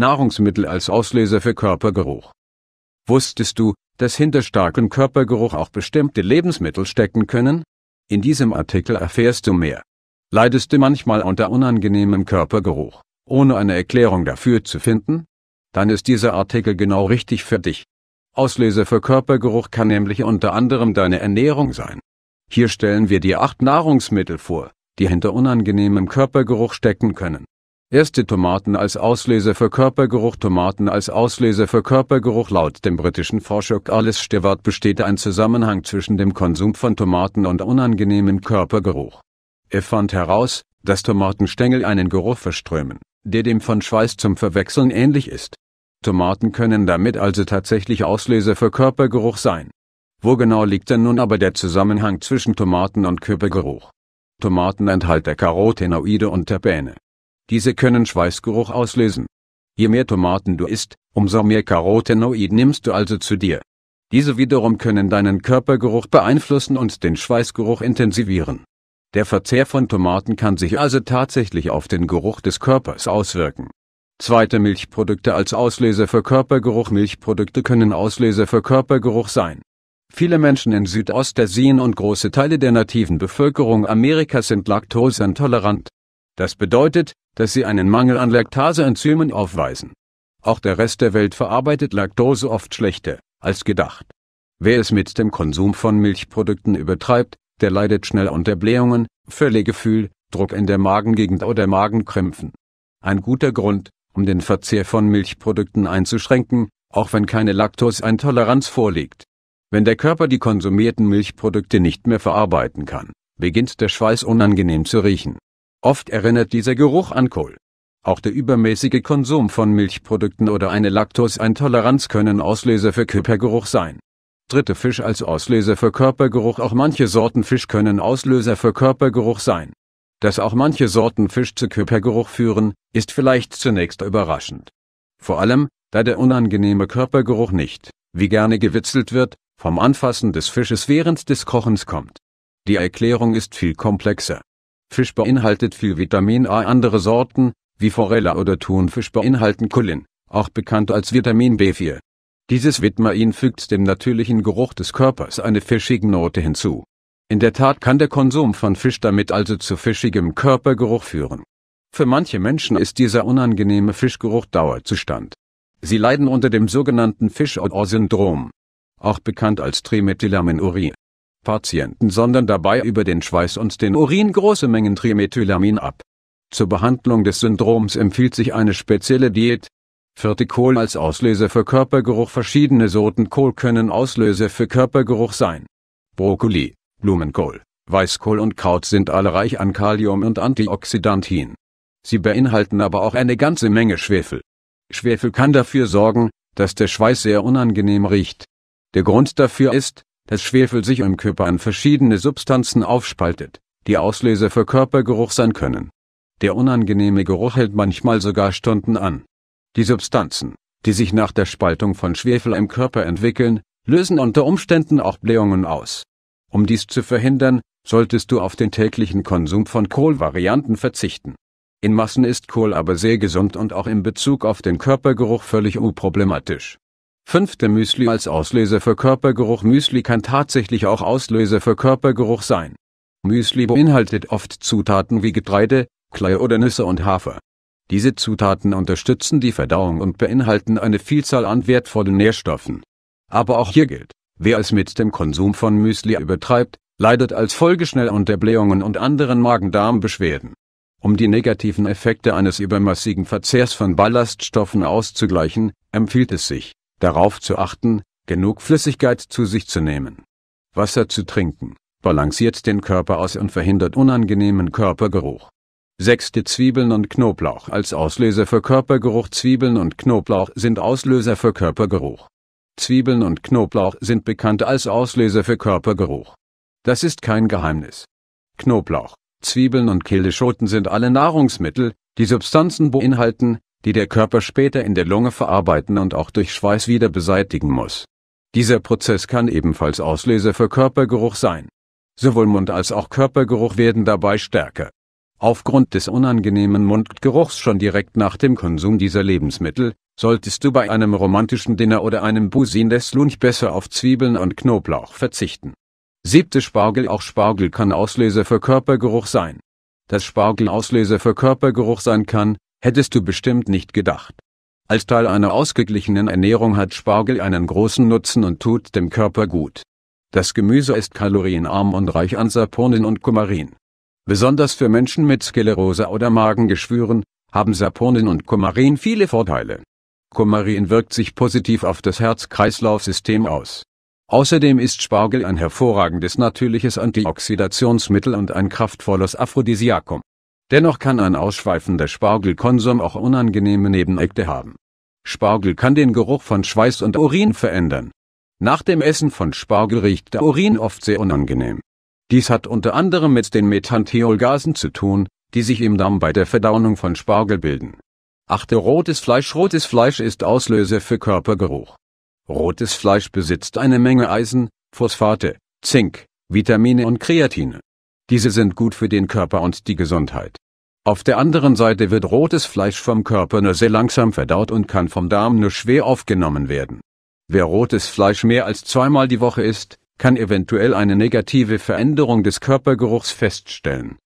Nahrungsmittel als Auslöser für Körpergeruch. Wusstest du, dass hinter starkem Körpergeruch auch bestimmte Lebensmittel stecken können? In diesem Artikel erfährst du mehr. Leidest du manchmal unter unangenehmem Körpergeruch, ohne eine Erklärung dafür zu finden? Dann ist dieser Artikel genau richtig für dich. Auslöser für Körpergeruch kann nämlich unter anderem deine Ernährung sein. Hier stellen wir dir acht Nahrungsmittel vor, die hinter unangenehmem Körpergeruch stecken können. Erste Tomaten als Auslese für Körpergeruch Tomaten als Auslese für Körpergeruch Laut dem britischen Forscher Alice Stewart besteht ein Zusammenhang zwischen dem Konsum von Tomaten und unangenehmen Körpergeruch. Er fand heraus, dass Tomatenstängel einen Geruch verströmen, der dem von Schweiß zum Verwechseln ähnlich ist. Tomaten können damit also tatsächlich Auslese für Körpergeruch sein. Wo genau liegt denn nun aber der Zusammenhang zwischen Tomaten und Körpergeruch? Tomaten enthalten Carotenoide und Terpene, diese können Schweißgeruch auslösen. Je mehr Tomaten du isst, umso mehr Carotenoid nimmst du also zu dir. Diese wiederum können deinen Körpergeruch beeinflussen und den Schweißgeruch intensivieren. Der Verzehr von Tomaten kann sich also tatsächlich auf den Geruch des Körpers auswirken. Zweite Milchprodukte als Auslöser für Körpergeruch Milchprodukte können Auslöser für Körpergeruch sein. Viele Menschen in Südostasien und große Teile der nativen Bevölkerung Amerikas sind laktoseintolerant. Das bedeutet, dass sie einen Mangel an Laktaseenzymen aufweisen. Auch der Rest der Welt verarbeitet Laktose oft schlechter, als gedacht. Wer es mit dem Konsum von Milchprodukten übertreibt, der leidet schnell unter Blähungen, Völlegefühl, Druck in der Magengegend oder Magenkrämpfen. Ein guter Grund, um den Verzehr von Milchprodukten einzuschränken, auch wenn keine Laktoseintoleranz vorliegt. Wenn der Körper die konsumierten Milchprodukte nicht mehr verarbeiten kann, beginnt der Schweiß unangenehm zu riechen. Oft erinnert dieser Geruch an Kohl. Auch der übermäßige Konsum von Milchprodukten oder eine Laktoseintoleranz können Auslöser für Körpergeruch sein. Dritte Fisch als Auslöser für Körpergeruch Auch manche Sorten Fisch können Auslöser für Körpergeruch sein. Dass auch manche Sorten Fisch zu Körpergeruch führen, ist vielleicht zunächst überraschend. Vor allem, da der unangenehme Körpergeruch nicht, wie gerne gewitzelt wird, vom Anfassen des Fisches während des Kochens kommt. Die Erklärung ist viel komplexer. Fisch beinhaltet viel Vitamin A. Andere Sorten, wie Forella oder Thunfisch beinhalten Cholin, auch bekannt als Vitamin B4. Dieses Vitamin fügt dem natürlichen Geruch des Körpers eine fischige Note hinzu. In der Tat kann der Konsum von Fisch damit also zu fischigem Körpergeruch führen. Für manche Menschen ist dieser unangenehme Fischgeruch Dauerzustand. Sie leiden unter dem sogenannten Fisch-Syndrom, auch bekannt als Trimethylaminurien. Patienten sondern dabei über den Schweiß und den Urin große Mengen Trimethylamin ab. Zur Behandlung des Syndroms empfiehlt sich eine spezielle Diät. Fertikol als Auslöser für Körpergeruch Verschiedene Sorten Kohl können Auslöser für Körpergeruch sein. Brokkoli, Blumenkohl, Weißkohl und Kraut sind alle reich an Kalium und Antioxidantien. Sie beinhalten aber auch eine ganze Menge Schwefel. Schwefel kann dafür sorgen, dass der Schweiß sehr unangenehm riecht. Der Grund dafür ist, dass Schwefel sich im Körper an verschiedene Substanzen aufspaltet, die Auslöser für Körpergeruch sein können. Der unangenehme Geruch hält manchmal sogar Stunden an. Die Substanzen, die sich nach der Spaltung von Schwefel im Körper entwickeln, lösen unter Umständen auch Blähungen aus. Um dies zu verhindern, solltest du auf den täglichen Konsum von Kohlvarianten verzichten. In Massen ist Kohl aber sehr gesund und auch in Bezug auf den Körpergeruch völlig unproblematisch. Fünfte Müsli als Auslöser für Körpergeruch Müsli kann tatsächlich auch Auslöser für Körpergeruch sein. Müsli beinhaltet oft Zutaten wie Getreide, Klei oder Nüsse und Hafer. Diese Zutaten unterstützen die Verdauung und beinhalten eine Vielzahl an wertvollen Nährstoffen. Aber auch hier gilt, wer es mit dem Konsum von Müsli übertreibt, leidet als Folge schnell unter Blähungen und anderen Magen-Darm-Beschwerden. Um die negativen Effekte eines übermäßigen Verzehrs von Ballaststoffen auszugleichen, empfiehlt es sich, darauf zu achten, genug Flüssigkeit zu sich zu nehmen. Wasser zu trinken, balanciert den Körper aus und verhindert unangenehmen Körpergeruch. Sechste Zwiebeln und Knoblauch als Auslöser für Körpergeruch Zwiebeln und Knoblauch sind Auslöser für Körpergeruch. Zwiebeln und Knoblauch sind bekannt als Auslöser für Körpergeruch. Das ist kein Geheimnis. Knoblauch, Zwiebeln und Kildeschoten sind alle Nahrungsmittel, die Substanzen beinhalten, die der Körper später in der Lunge verarbeiten und auch durch Schweiß wieder beseitigen muss. Dieser Prozess kann ebenfalls Auslöser für Körpergeruch sein. Sowohl Mund als auch Körpergeruch werden dabei stärker. Aufgrund des unangenehmen Mundgeruchs schon direkt nach dem Konsum dieser Lebensmittel, solltest du bei einem romantischen Dinner oder einem Busin des Lunch besser auf Zwiebeln und Knoblauch verzichten. Siebte Spargel Auch Spargel kann Auslöser für Körpergeruch sein. Dass Spargel Auslöser für Körpergeruch sein kann, Hättest du bestimmt nicht gedacht. Als Teil einer ausgeglichenen Ernährung hat Spargel einen großen Nutzen und tut dem Körper gut. Das Gemüse ist kalorienarm und reich an Saponin und Kumarin. Besonders für Menschen mit Sklerose oder Magengeschwüren haben Saponin und Kumarin viele Vorteile. Kumarin wirkt sich positiv auf das Herz-Kreislauf-System aus. Außerdem ist Spargel ein hervorragendes natürliches Antioxidationsmittel und ein kraftvolles Aphrodisiakum. Dennoch kann ein ausschweifender Spargelkonsum auch unangenehme Nebeneffekte haben. Spargel kann den Geruch von Schweiß und Urin verändern. Nach dem Essen von Spargel riecht der Urin oft sehr unangenehm. Dies hat unter anderem mit den Methantheolgasen zu tun, die sich im Darm bei der Verdauung von Spargel bilden. Achte rotes Fleisch Rotes Fleisch ist Auslöser für Körpergeruch. Rotes Fleisch besitzt eine Menge Eisen, Phosphate, Zink, Vitamine und Kreatine. Diese sind gut für den Körper und die Gesundheit. Auf der anderen Seite wird rotes Fleisch vom Körper nur sehr langsam verdaut und kann vom Darm nur schwer aufgenommen werden. Wer rotes Fleisch mehr als zweimal die Woche isst, kann eventuell eine negative Veränderung des Körpergeruchs feststellen